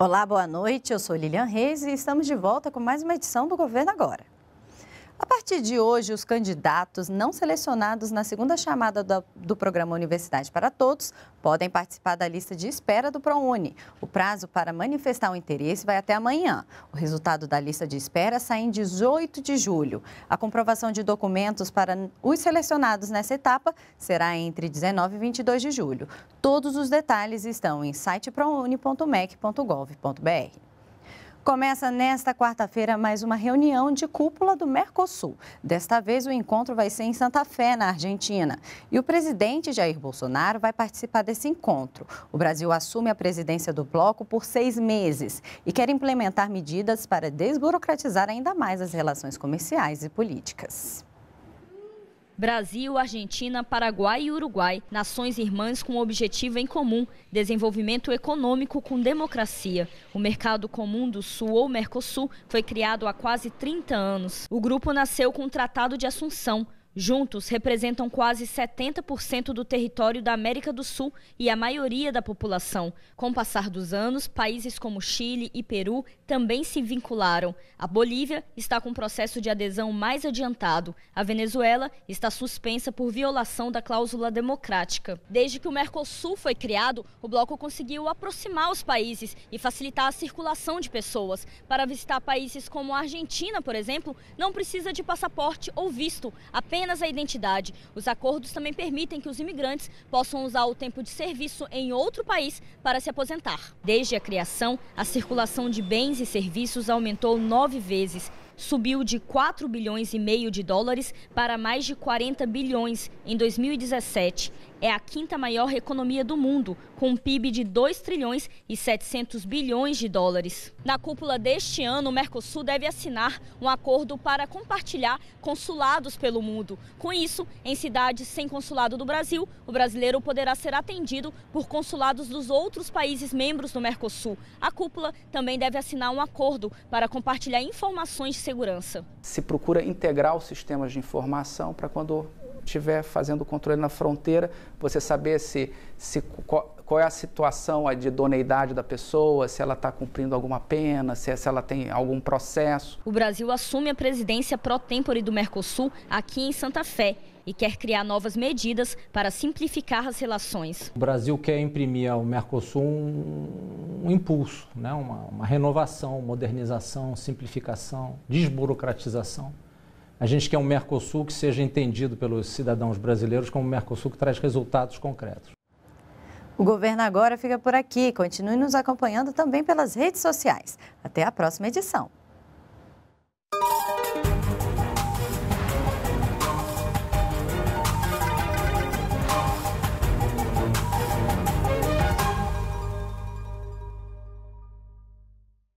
Olá, boa noite. Eu sou Lilian Reis e estamos de volta com mais uma edição do Governo Agora. A partir de hoje, os candidatos não selecionados na segunda chamada do, do, programa Universidade para Todos podem participar da lista de espera do ProUni. O prazo para manifestar o interesse vai até amanhã. O resultado da lista de espera sai em 18 de julho. A comprovação de documentos para os selecionados nessa etapa será entre 19 e 22 de julho. Todos os detalhes estão em site prouni.mec.gov.br. Começa nesta quarta-feira mais uma reunião de cúpula do Mercosul. Desta vez, o encontro vai ser em Santa Fé, na Argentina. E o presidente Jair Bolsonaro vai participar desse encontro. O Brasil assume a presidência do bloco por seis meses e quer implementar medidas para desburocratizar ainda mais as relações comerciais e políticas. Brasil, Argentina, Paraguai e Uruguai, nações irmãs com objetivo em comum: desenvolvimento econômico com democracia. O Mercado Comum do Sul, ou Mercosul, foi criado há quase 30 anos. O grupo nasceu com o Tratado de Assunção Juntos, representam quase 70% do território da América do Sul e a maioria da população. Com o passar dos anos, países como Chile e Peru também se vincularam. A Bolívia está com o processo de adesão mais adiantado. A Venezuela está suspensa por violação da cláusula democrática. Desde que o Mercosul foi criado, o bloco conseguiu aproximar os países e facilitar a circulação de pessoas. Para visitar países como a Argentina, por exemplo, não precisa de passaporte ou visto, apenas apenas a identidade. Os acordos também permitem que os imigrantes possam usar o tempo de serviço em outro país para se aposentar. Desde a criação, a circulação de bens e serviços aumentou nove vezes. Subiu de 4 bilhões e meio de dólares para mais de 40 bilhões em 2017 é a quinta maior economia do mundo, com um PIB de 2 trilhões e 700 bilhões de dólares. Na cúpula deste ano, o Mercosul deve assinar um acordo para compartilhar consulados pelo mundo. Com isso, em cidades sem consulado do Brasil, o brasileiro poderá ser atendido por consulados dos outros países membros do Mercosul. A cúpula também deve assinar um acordo para compartilhar informações de segurança. Se procura integrar os sistemas de informação para quando estiver fazendo o controle na fronteira, você saber se, se qual, qual é a situação de idoneidade da pessoa, se ela está cumprindo alguma pena, se, se ela tem algum processo. O Brasil assume a presidência pró tempore do Mercosul aqui em Santa Fé e quer criar novas medidas para simplificar as relações. O Brasil quer imprimir ao Mercosul um, um impulso, né? uma, uma renovação, modernização, simplificação, desburocratização. A gente quer um Mercosul que seja entendido pelos cidadãos brasileiros como um Mercosul que traz resultados concretos. O governo agora fica por aqui. Continue nos acompanhando também pelas redes sociais. Até a próxima edição.